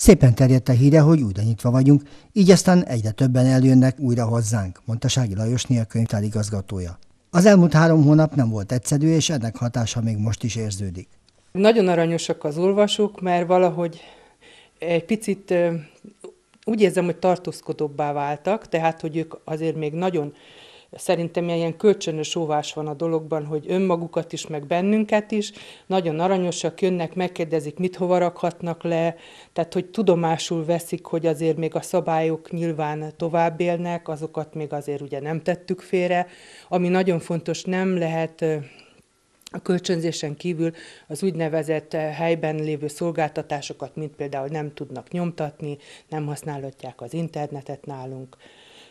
Szépen terjedt a híre, hogy újra nyitva vagyunk, így aztán egyre többen eljönnek újra hozzánk, mondta Sági Lajos a könyvtár igazgatója. Az elmúlt három hónap nem volt egyszerű, és ennek hatása még most is érződik. Nagyon aranyosak az olvasók, mert valahogy egy picit úgy érzem, hogy tartózkodóbbá váltak, tehát hogy ők azért még nagyon Szerintem ilyen kölcsönös óvás van a dologban, hogy önmagukat is, meg bennünket is. Nagyon aranyosak jönnek, megkérdezik, mit hova rakhatnak le, tehát hogy tudomásul veszik, hogy azért még a szabályok nyilván tovább élnek, azokat még azért ugye nem tettük félre. Ami nagyon fontos, nem lehet a kölcsönzésen kívül az úgynevezett helyben lévő szolgáltatásokat, mint például nem tudnak nyomtatni, nem használhatják az internetet nálunk,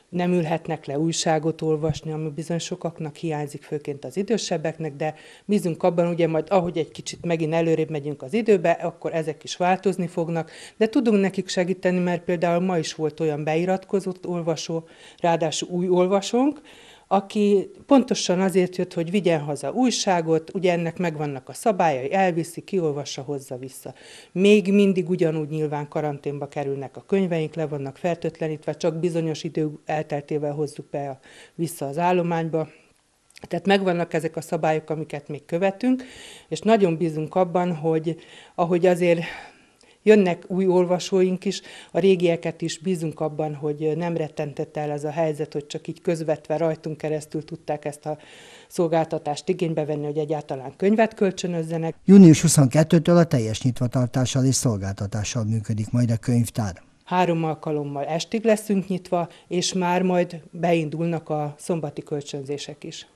nem ülhetnek le újságot olvasni, ami bizony sokaknak hiányzik, főként az idősebbeknek, de bízunk abban, ugye majd ahogy egy kicsit megint előrébb megyünk az időbe, akkor ezek is változni fognak, de tudunk nekik segíteni, mert például ma is volt olyan beiratkozott olvasó, ráadásul új olvasónk, aki pontosan azért jött, hogy vigyen haza újságot, ugye ennek megvannak a szabályai, elviszi, kiolvassa, hozza vissza. Még mindig ugyanúgy nyilván karanténba kerülnek a könyveink, le vannak fertőtlenítve, csak bizonyos idő elteltével hozzuk be a, vissza az állományba, tehát megvannak ezek a szabályok, amiket még követünk, és nagyon bízunk abban, hogy ahogy azért Jönnek új olvasóink is, a régieket is bízunk abban, hogy nem rettentett el ez a helyzet, hogy csak így közvetve rajtunk keresztül tudták ezt a szolgáltatást igénybe venni, hogy egyáltalán könyvet kölcsönözzenek. Június 22-től a teljes nyitvatartással és szolgáltatással működik majd a könyvtár három alkalommal estig leszünk nyitva, és már majd beindulnak a szombati kölcsönzések is.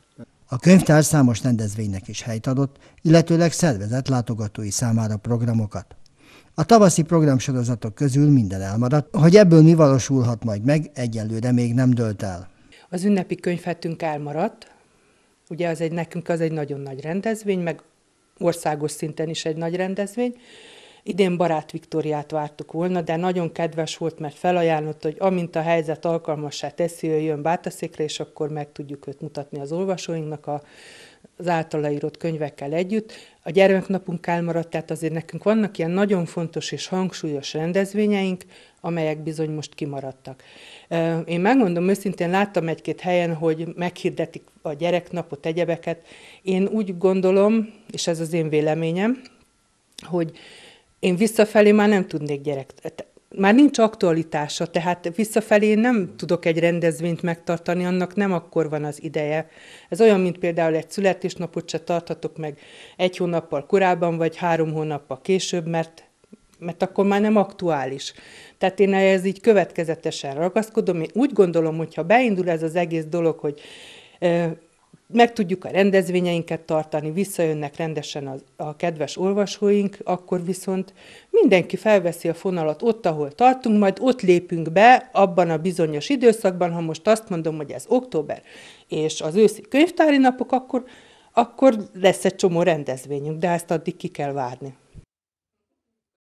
A könyvtár számos rendezvénynek is helyt adott, illetőleg szervezett látogatói számára programokat. A tavaszi programsorozatok közül minden elmaradt, hogy ebből mi valósulhat majd meg, egyelőre még nem dölt el. Az ünnepi könyvhetünk elmaradt, ugye az egy, nekünk az egy nagyon nagy rendezvény, meg országos szinten is egy nagy rendezvény. Idén Barát Viktoriát vártuk volna, de nagyon kedves volt, mert felajánlott, hogy amint a helyzet alkalmassá teszi, ő jön Bátaszékre, és akkor meg tudjuk őt mutatni az olvasóinknak a az általa írott könyvekkel együtt. A gyermeknapunk elmaradt, tehát azért nekünk vannak ilyen nagyon fontos és hangsúlyos rendezvényeink, amelyek bizony most kimaradtak. Én megmondom őszintén, láttam egy-két helyen, hogy meghirdetik a gyereknapot, egyebeket. Én úgy gondolom, és ez az én véleményem, hogy én visszafelé már nem tudnék gyerek, már nincs aktualitása, tehát visszafelé nem tudok egy rendezvényt megtartani, annak nem akkor van az ideje. Ez olyan, mint például egy születésnapot se tarthatok meg egy hónappal korábban, vagy három hónappal később, mert mert akkor már nem aktuális. Tehát én ez így következetesen ragaszkodom. Én úgy gondolom, hogy ha beindul ez az egész dolog, hogy meg tudjuk a rendezvényeinket tartani, visszajönnek rendesen a, a kedves olvasóink, akkor viszont mindenki felveszi a fonalat ott, ahol tartunk, majd ott lépünk be abban a bizonyos időszakban, ha most azt mondom, hogy ez október, és az őszi könyvtári napok, akkor, akkor lesz egy csomó rendezvényünk, de ezt addig ki kell várni.